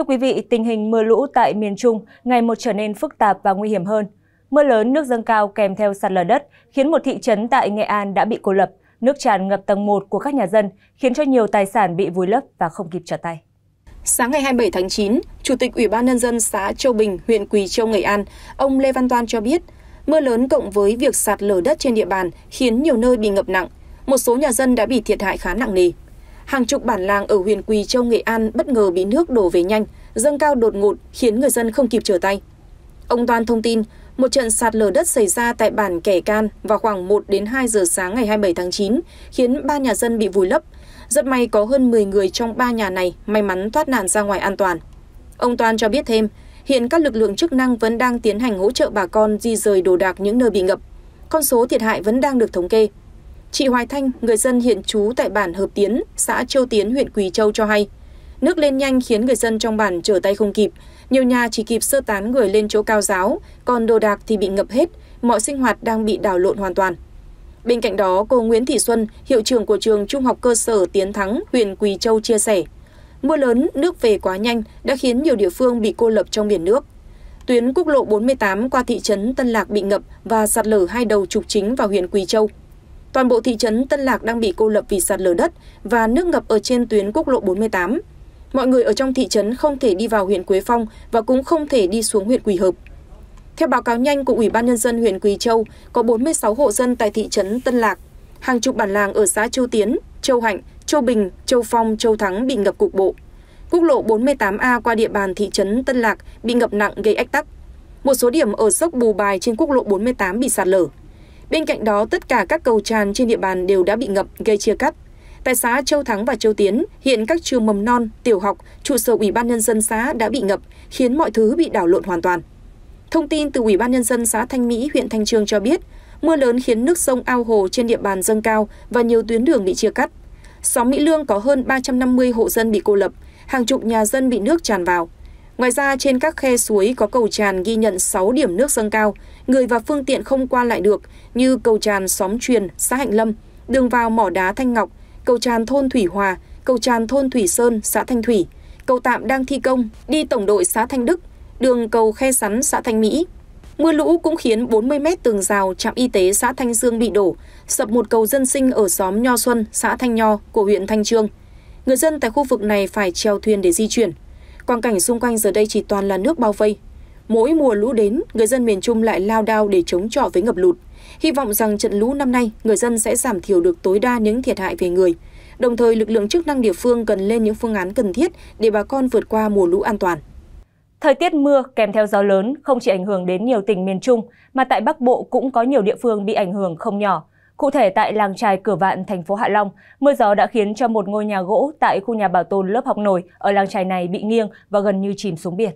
Thưa quý vị, tình hình mưa lũ tại miền Trung ngày một trở nên phức tạp và nguy hiểm hơn. Mưa lớn nước dâng cao kèm theo sạt lở đất khiến một thị trấn tại Nghệ An đã bị cô lập, nước tràn ngập tầng 1 của các nhà dân khiến cho nhiều tài sản bị vùi lấp và không kịp trở tay. Sáng ngày 27 tháng 9, Chủ tịch Ủy ban nhân dân xã Châu Bình, huyện Quỳ Châu, Nghệ An, ông Lê Văn Toan cho biết, mưa lớn cộng với việc sạt lở đất trên địa bàn khiến nhiều nơi bị ngập nặng, một số nhà dân đã bị thiệt hại khá nặng nề hàng chục bản làng ở huyện Quỳ Châu, Nghệ An bất ngờ bị nước đổ về nhanh, dâng cao đột ngột khiến người dân không kịp trở tay. Ông Toan thông tin, một trận sạt lở đất xảy ra tại bản Kẻ Can vào khoảng 1 đến 2 giờ sáng ngày 27 tháng 9, khiến ba nhà dân bị vùi lấp. Rất may có hơn 10 người trong ba nhà này may mắn thoát nạn ra ngoài an toàn. Ông Toan cho biết thêm, hiện các lực lượng chức năng vẫn đang tiến hành hỗ trợ bà con di rời đồ đạc những nơi bị ngập. Con số thiệt hại vẫn đang được thống kê. Chị Hoài Thanh, người dân hiện trú tại bản Hợp Tiến, xã Châu Tiến, huyện Quỳ Châu cho hay, nước lên nhanh khiến người dân trong bản trở tay không kịp, nhiều nhà chỉ kịp sơ tán người lên chỗ cao giáo, còn đồ đạc thì bị ngập hết, mọi sinh hoạt đang bị đảo lộn hoàn toàn. Bên cạnh đó, cô Nguyễn Thị Xuân, hiệu trưởng của trường Trung học cơ sở Tiến Thắng, huyện Quỳ Châu chia sẻ, mưa lớn, nước về quá nhanh đã khiến nhiều địa phương bị cô lập trong biển nước. Tuyến quốc lộ 48 qua thị trấn Tân Lạc bị ngập và sạt lở hai đầu trục chính vào huyện Quỳ Châu toàn bộ thị trấn Tân Lạc đang bị cô lập vì sạt lở đất và nước ngập ở trên tuyến quốc lộ 48. Mọi người ở trong thị trấn không thể đi vào huyện Quế Phong và cũng không thể đi xuống huyện Quỳ Hợp. Theo báo cáo nhanh của Ủy ban nhân dân huyện Quỳ Châu, có 46 hộ dân tại thị trấn Tân Lạc, hàng chục bản làng ở xã Châu Tiến, Châu Hạnh, Châu Bình, Châu Phong, Châu Thắng bị ngập cục bộ. Quốc lộ 48A qua địa bàn thị trấn Tân Lạc bị ngập nặng gây ách tắc. Một số điểm ở dốc Bù Bài trên quốc lộ 48 bị sạt lở. Bên cạnh đó, tất cả các cầu tràn trên địa bàn đều đã bị ngập gây chia cắt. Tại xã Châu Thắng và Châu Tiến, hiện các trường mầm non, tiểu học, trụ sở Ủy ban nhân dân xã đã bị ngập, khiến mọi thứ bị đảo lộn hoàn toàn. Thông tin từ Ủy ban nhân dân xã Thanh Mỹ, huyện Thanh Trương cho biết, mưa lớn khiến nước sông ao hồ trên địa bàn dâng cao và nhiều tuyến đường bị chia cắt. Xóm Mỹ Lương có hơn 350 hộ dân bị cô lập, hàng chục nhà dân bị nước tràn vào. Ngoài ra, trên các khe suối có cầu tràn ghi nhận 6 điểm nước dâng cao, người và phương tiện không qua lại được như cầu tràn xóm truyền, xã Hạnh Lâm, đường vào mỏ đá Thanh Ngọc, cầu tràn thôn Thủy Hòa, cầu tràn thôn Thủy Sơn, xã Thanh Thủy, cầu tạm đang thi công, đi tổng đội xã Thanh Đức, đường cầu khe sắn xã Thanh Mỹ. Mưa lũ cũng khiến 40 mét tường rào trạm y tế xã Thanh Dương bị đổ, sập một cầu dân sinh ở xóm Nho Xuân, xã Thanh Nho của huyện Thanh Trương. Người dân tại khu vực này phải treo thuyền để di chuyển. Quang cảnh xung quanh giờ đây chỉ toàn là nước bao vây. Mỗi mùa lũ đến, người dân miền Trung lại lao đao để chống chọi với ngập lụt. Hy vọng rằng trận lũ năm nay, người dân sẽ giảm thiểu được tối đa những thiệt hại về người. Đồng thời, lực lượng chức năng địa phương cần lên những phương án cần thiết để bà con vượt qua mùa lũ an toàn. Thời tiết mưa kèm theo gió lớn không chỉ ảnh hưởng đến nhiều tỉnh miền Trung, mà tại Bắc Bộ cũng có nhiều địa phương bị ảnh hưởng không nhỏ. Cụ thể tại làng trài Cửa Vạn, thành phố Hạ Long, mưa gió đã khiến cho một ngôi nhà gỗ tại khu nhà bảo tồn lớp học nổi ở làng trài này bị nghiêng và gần như chìm xuống biển.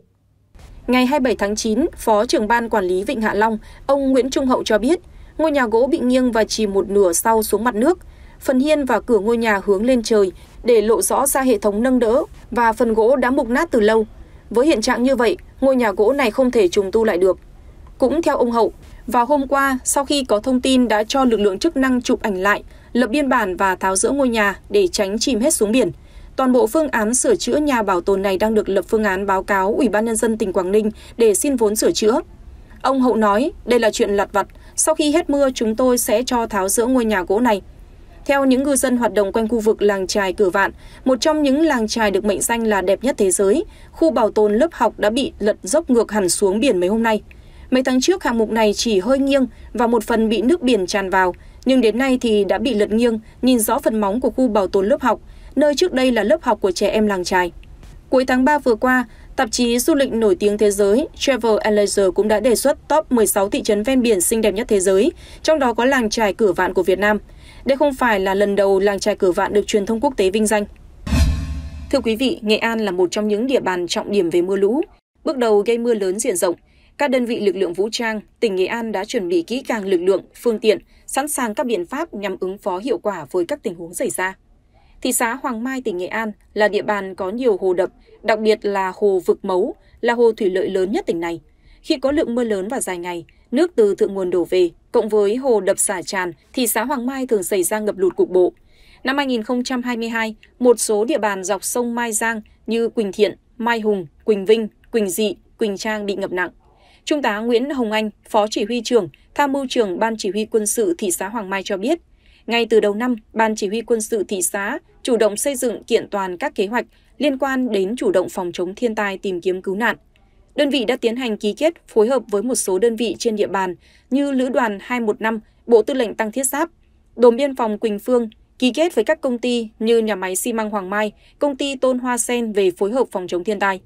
Ngày 27 tháng 9, Phó trưởng ban quản lý Vịnh Hạ Long, ông Nguyễn Trung Hậu cho biết, ngôi nhà gỗ bị nghiêng và chìm một nửa sau xuống mặt nước. Phần hiên và cửa ngôi nhà hướng lên trời để lộ rõ ra hệ thống nâng đỡ và phần gỗ đã mục nát từ lâu. Với hiện trạng như vậy, ngôi nhà gỗ này không thể trùng tu lại được. Cũng theo ông Hậu, vào hôm qua, sau khi có thông tin đã cho lực lượng chức năng chụp ảnh lại, lập biên bản và tháo rỡ ngôi nhà để tránh chìm hết xuống biển. Toàn bộ phương án sửa chữa nhà bảo tồn này đang được lập phương án báo cáo Ủy ban nhân dân tỉnh Quảng Ninh để xin vốn sửa chữa. Ông Hậu nói, đây là chuyện lặt vặt, sau khi hết mưa chúng tôi sẽ cho tháo rỡ ngôi nhà gỗ này. Theo những ngư dân hoạt động quanh khu vực làng trài Cửa Vạn, một trong những làng trài được mệnh danh là đẹp nhất thế giới, khu bảo tồn lớp học đã bị lật dốc ngược hẳn xuống biển mấy hôm nay. Mấy tháng trước hạng mục này chỉ hơi nghiêng và một phần bị nước biển tràn vào, nhưng đến nay thì đã bị lật nghiêng, nhìn rõ phần móng của khu bảo tồn lớp học, nơi trước đây là lớp học của trẻ em làng trài. Cuối tháng 3 vừa qua, tạp chí du lịch nổi tiếng thế giới Travel and Leisure cũng đã đề xuất top 16 thị trấn ven biển xinh đẹp nhất thế giới, trong đó có làng trài Cửa Vạn của Việt Nam. Đây không phải là lần đầu làng trài Cửa Vạn được truyền thông quốc tế vinh danh. Thưa quý vị, Nghệ An là một trong những địa bàn trọng điểm về mưa lũ. Bước đầu gây mưa lớn diện rộng, các đơn vị lực lượng vũ trang, tỉnh Nghệ An đã chuẩn bị kỹ càng lực lượng, phương tiện, sẵn sàng các biện pháp nhằm ứng phó hiệu quả với các tình huống xảy ra. Thị xã Hoàng Mai, tỉnh Nghệ An là địa bàn có nhiều hồ đập, đặc biệt là hồ Vực Mấu, là hồ thủy lợi lớn nhất tỉnh này. Khi có lượng mưa lớn và dài ngày, nước từ thượng nguồn đổ về, cộng với hồ đập xả tràn, thị xã Hoàng Mai thường xảy ra ngập lụt cục bộ. Năm 2022, một số địa bàn dọc sông Mai Giang như Quỳnh Thiện, Mai Hùng, Quỳnh Vinh, Quỳnh Dị, Quỳnh Trang bị ngập nặng. Trung tá Nguyễn Hồng Anh, Phó Chỉ huy trưởng, Tham mưu trưởng Ban Chỉ huy quân sự thị xã Hoàng Mai cho biết, ngay từ đầu năm, Ban Chỉ huy quân sự thị xã chủ động xây dựng kiện toàn các kế hoạch liên quan đến chủ động phòng chống thiên tai tìm kiếm cứu nạn. Đơn vị đã tiến hành ký kết phối hợp với một số đơn vị trên địa bàn như Lữ đoàn 215, Bộ Tư lệnh Tăng Thiết Giáp, Đồn biên phòng Quỳnh Phương, ký kết với các công ty như nhà máy xi măng Hoàng Mai, công ty Tôn Hoa Sen về phối hợp phòng chống thiên tai.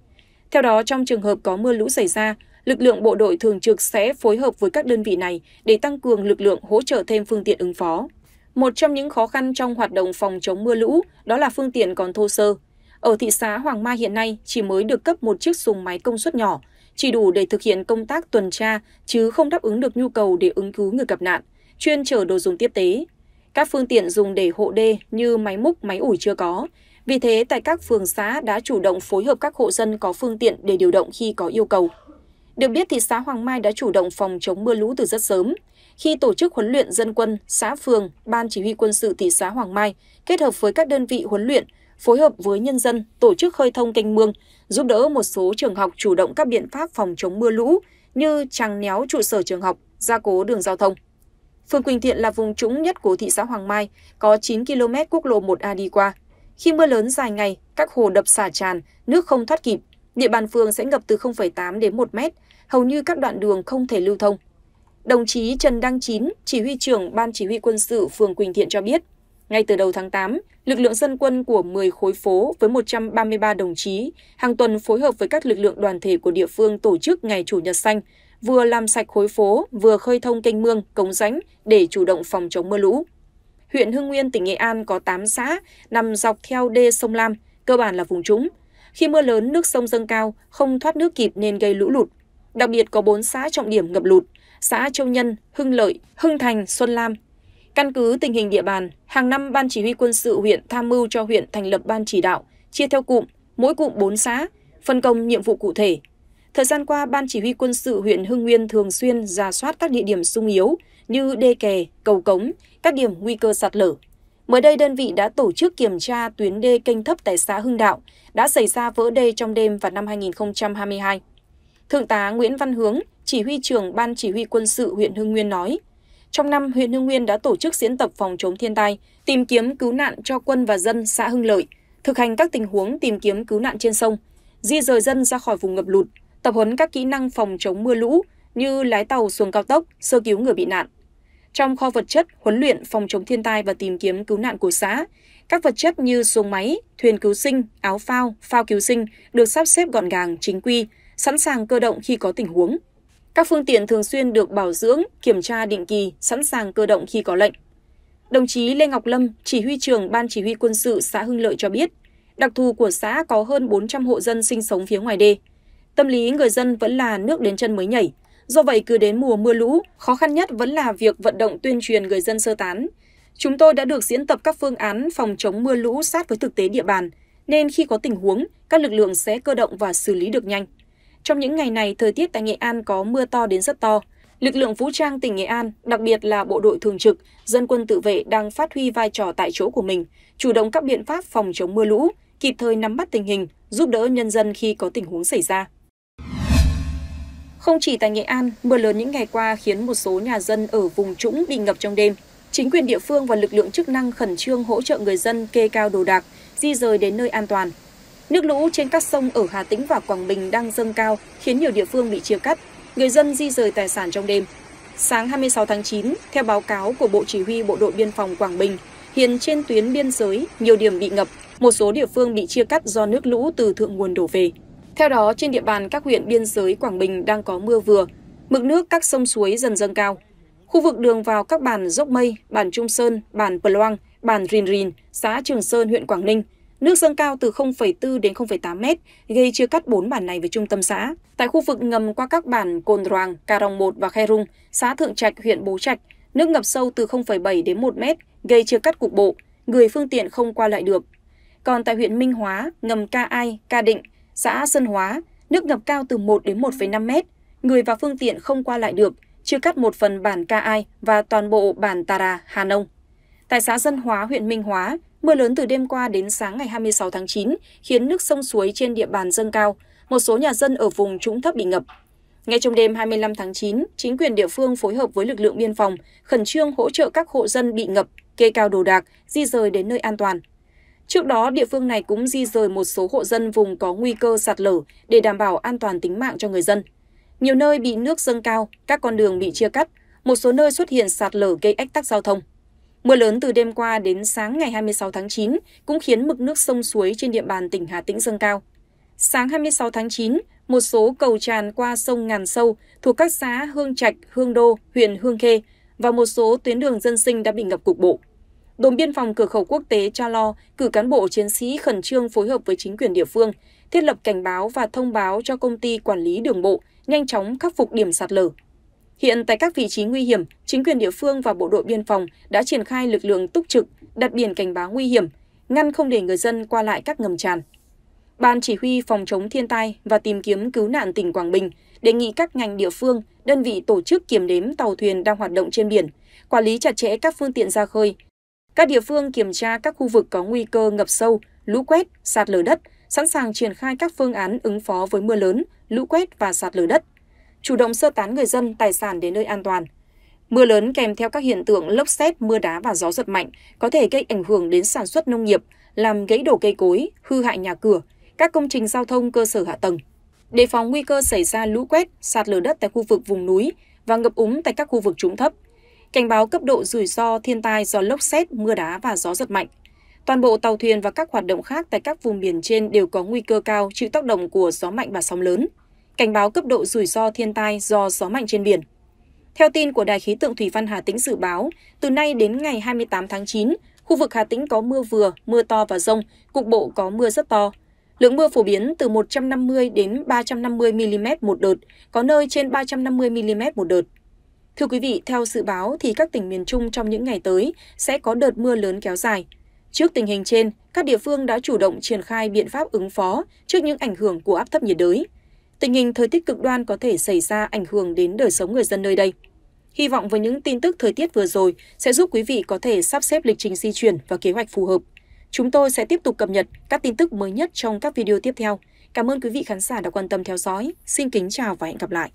Theo đó, trong trường hợp có mưa lũ xảy ra, lực lượng bộ đội thường trực sẽ phối hợp với các đơn vị này để tăng cường lực lượng hỗ trợ thêm phương tiện ứng phó. Một trong những khó khăn trong hoạt động phòng chống mưa lũ đó là phương tiện còn thô sơ. Ở thị xã Hoàng Mai hiện nay chỉ mới được cấp một chiếc xuồng máy công suất nhỏ, chỉ đủ để thực hiện công tác tuần tra chứ không đáp ứng được nhu cầu để ứng cứu người gặp nạn, chuyên chở đồ dùng tiếp tế. Các phương tiện dùng để hộ đê như máy múc, máy ủi chưa có. Vì thế, tại các phường xã đã chủ động phối hợp các hộ dân có phương tiện để điều động khi có yêu cầu. Được biết thị xã Hoàng Mai đã chủ động phòng chống mưa lũ từ rất sớm. Khi tổ chức huấn luyện dân quân, xã phường, ban chỉ huy quân sự thị xã Hoàng Mai kết hợp với các đơn vị huấn luyện, phối hợp với nhân dân tổ chức khơi thông canh mương, giúp đỡ một số trường học chủ động các biện pháp phòng chống mưa lũ như tràng néo trụ sở trường học, gia cố đường giao thông. Phường Quỳnh Thiện là vùng trũng nhất của thị xã Hoàng Mai, có 9 km quốc lộ 1A đi qua. Khi mưa lớn dài ngày, các hồ đập xả tràn, nước không thoát kịp, Địa bàn phường sẽ ngập từ 0,8 đến 1 mét, hầu như các đoạn đường không thể lưu thông. Đồng chí Trần Đăng Chín, chỉ huy trưởng Ban Chỉ huy quân sự phường Quỳnh Thiện cho biết, ngay từ đầu tháng 8, lực lượng dân quân của 10 khối phố với 133 đồng chí hàng tuần phối hợp với các lực lượng đoàn thể của địa phương tổ chức ngày Chủ nhật xanh, vừa làm sạch khối phố, vừa khơi thông kênh mương, cống rãnh để chủ động phòng chống mưa lũ. Huyện Hưng Nguyên, tỉnh Nghệ An có 8 xã nằm dọc theo đê sông Lam, cơ bản là vùng trũng. Khi mưa lớn, nước sông dâng cao, không thoát nước kịp nên gây lũ lụt. Đặc biệt có bốn xã trọng điểm ngập lụt, xã Châu Nhân, Hưng Lợi, Hưng Thành, Xuân Lam. Căn cứ tình hình địa bàn, hàng năm Ban Chỉ huy quân sự huyện tham mưu cho huyện thành lập ban chỉ đạo, chia theo cụm, mỗi cụm bốn xã, phân công nhiệm vụ cụ thể. Thời gian qua, Ban Chỉ huy quân sự huyện Hưng Nguyên thường xuyên ra soát các địa điểm sung yếu như đê kè, cầu cống, các điểm nguy cơ sạt lở, Mới đây, đơn vị đã tổ chức kiểm tra tuyến đê kênh thấp tại xã Hưng Đạo, đã xảy ra vỡ đê trong đêm vào năm 2022. Thượng tá Nguyễn Văn Hướng, chỉ huy trưởng Ban Chỉ huy Quân sự huyện Hưng Nguyên nói, trong năm, huyện Hưng Nguyên đã tổ chức diễn tập phòng chống thiên tai, tìm kiếm cứu nạn cho quân và dân xã Hưng Lợi, thực hành các tình huống tìm kiếm cứu nạn trên sông, di rời dân ra khỏi vùng ngập lụt, tập huấn các kỹ năng phòng chống mưa lũ như lái tàu xuống cao tốc, sơ cứu người bị nạn. Trong kho vật chất, huấn luyện phòng chống thiên tai và tìm kiếm cứu nạn của xã, các vật chất như xuồng máy, thuyền cứu sinh, áo phao, phao cứu sinh được sắp xếp gọn gàng, chính quy, sẵn sàng cơ động khi có tình huống. Các phương tiện thường xuyên được bảo dưỡng, kiểm tra định kỳ, sẵn sàng cơ động khi có lệnh. Đồng chí Lê Ngọc Lâm, chỉ huy trưởng Ban Chỉ huy Quân sự xã Hưng Lợi cho biết, đặc thù của xã có hơn 400 hộ dân sinh sống phía ngoài đê. Tâm lý người dân vẫn là nước đến chân mới nhảy, Do vậy, cứ đến mùa mưa lũ, khó khăn nhất vẫn là việc vận động tuyên truyền người dân sơ tán. Chúng tôi đã được diễn tập các phương án phòng chống mưa lũ sát với thực tế địa bàn, nên khi có tình huống, các lực lượng sẽ cơ động và xử lý được nhanh. Trong những ngày này, thời tiết tại Nghệ An có mưa to đến rất to. Lực lượng vũ trang tỉnh Nghệ An, đặc biệt là bộ đội thường trực, dân quân tự vệ đang phát huy vai trò tại chỗ của mình, chủ động các biện pháp phòng chống mưa lũ, kịp thời nắm bắt tình hình, giúp đỡ nhân dân khi có tình huống xảy ra. Không chỉ tại Nghệ An, mưa lớn những ngày qua khiến một số nhà dân ở vùng trũng bị ngập trong đêm. Chính quyền địa phương và lực lượng chức năng khẩn trương hỗ trợ người dân kê cao đồ đạc, di rời đến nơi an toàn. Nước lũ trên các sông ở Hà Tĩnh và Quảng Bình đang dâng cao, khiến nhiều địa phương bị chia cắt. Người dân di rời tài sản trong đêm. Sáng 26 tháng 9, theo báo cáo của Bộ Chỉ huy Bộ đội Biên phòng Quảng Bình, hiện trên tuyến biên giới nhiều điểm bị ngập, một số địa phương bị chia cắt do nước lũ từ thượng nguồn đổ về. Theo đó, trên địa bàn các huyện biên giới Quảng Bình đang có mưa vừa, mực nước các sông suối dần dâng cao. Khu vực đường vào các bản Dốc Mây, bản Trung Sơn, bản Pờ Loang, bản Rìn Rìn, xã Trường Sơn, huyện Quảng Ninh, Nước dâng cao từ 0,4 đến 0,8 mét, gây chia cắt 4 bản này với trung tâm xã. Tại khu vực ngầm qua các bản Cồn Roàng, Cà Rồng 1 và Khe Rung, xã Thượng Trạch, huyện Bố Trạch, nước ngập sâu từ 0,7 đến 1 mét, gây chia cắt cục bộ, người phương tiện không qua lại được. Còn tại huyện Minh Hóa, ngầm Ca Ai, Ca Định, xã Sơn Hóa, nước ngập cao từ 1 đến 1,5 mét, người và phương tiện không qua lại được, chưa cắt một phần bản Ca Ai và toàn bộ bản Tara, Hà Nông. Tại xã Sơn Hóa, huyện Minh Hóa, mưa lớn từ đêm qua đến sáng ngày 26 tháng 9 khiến nước sông suối trên địa bàn dâng cao, một số nhà dân ở vùng trũng thấp bị ngập. Ngay trong đêm 25 tháng 9, chính quyền địa phương phối hợp với lực lượng biên phòng khẩn trương hỗ trợ các hộ dân bị ngập, kê cao đồ đạc, di rời đến nơi an toàn. Trước đó, địa phương này cũng di rời một số hộ dân vùng có nguy cơ sạt lở để đảm bảo an toàn tính mạng cho người dân. Nhiều nơi bị nước dâng cao, các con đường bị chia cắt, một số nơi xuất hiện sạt lở gây ách tắc giao thông. Mưa lớn từ đêm qua đến sáng ngày 26 tháng 9 cũng khiến mực nước sông suối trên địa bàn tỉnh Hà Tĩnh dâng cao. Sáng 26 tháng 9, một số cầu tràn qua sông Ngàn Sâu thuộc các xã Hương Trạch, Hương Đô, huyện Hương Khê và một số tuyến đường dân sinh đã bị ngập cục bộ đồn biên phòng cửa khẩu quốc tế cha lo cử cán bộ chiến sĩ khẩn trương phối hợp với chính quyền địa phương thiết lập cảnh báo và thông báo cho công ty quản lý đường bộ nhanh chóng khắc phục điểm sạt lở hiện tại các vị trí nguy hiểm chính quyền địa phương và bộ đội biên phòng đã triển khai lực lượng túc trực đặt biển cảnh báo nguy hiểm ngăn không để người dân qua lại các ngầm tràn ban chỉ huy phòng chống thiên tai và tìm kiếm cứu nạn tỉnh quảng bình đề nghị các ngành địa phương đơn vị tổ chức kiểm đếm tàu thuyền đang hoạt động trên biển quản lý chặt chẽ các phương tiện ra khơi các địa phương kiểm tra các khu vực có nguy cơ ngập sâu, lũ quét, sạt lở đất, sẵn sàng triển khai các phương án ứng phó với mưa lớn, lũ quét và sạt lở đất. Chủ động sơ tán người dân, tài sản đến nơi an toàn. Mưa lớn kèm theo các hiện tượng lốc xét, mưa đá và gió giật mạnh có thể gây ảnh hưởng đến sản xuất nông nghiệp, làm gãy đổ cây cối, hư hại nhà cửa, các công trình giao thông cơ sở hạ tầng. Đề phòng nguy cơ xảy ra lũ quét, sạt lở đất tại khu vực vùng núi và ngập úng tại các khu vực trũng thấp cảnh báo cấp độ rủi ro thiên tai do lốc xét, mưa đá và gió giật mạnh. Toàn bộ tàu thuyền và các hoạt động khác tại các vùng biển trên đều có nguy cơ cao chịu tác động của gió mạnh và sóng lớn. Cảnh báo cấp độ rủi ro thiên tai do gió mạnh trên biển. Theo tin của Đài khí tượng Thủy văn Hà Tĩnh dự báo, từ nay đến ngày 28 tháng 9, khu vực Hà Tĩnh có mưa vừa, mưa to và rông, cục bộ có mưa rất to. Lượng mưa phổ biến từ 150 đến 350 mm một đợt, có nơi trên 350 mm một đợt. Thưa quý vị, theo dự báo thì các tỉnh miền Trung trong những ngày tới sẽ có đợt mưa lớn kéo dài. Trước tình hình trên, các địa phương đã chủ động triển khai biện pháp ứng phó trước những ảnh hưởng của áp thấp nhiệt đới. Tình hình thời tiết cực đoan có thể xảy ra ảnh hưởng đến đời sống người dân nơi đây. Hy vọng với những tin tức thời tiết vừa rồi sẽ giúp quý vị có thể sắp xếp lịch trình di chuyển và kế hoạch phù hợp. Chúng tôi sẽ tiếp tục cập nhật các tin tức mới nhất trong các video tiếp theo. Cảm ơn quý vị khán giả đã quan tâm theo dõi. Xin kính chào và hẹn gặp lại.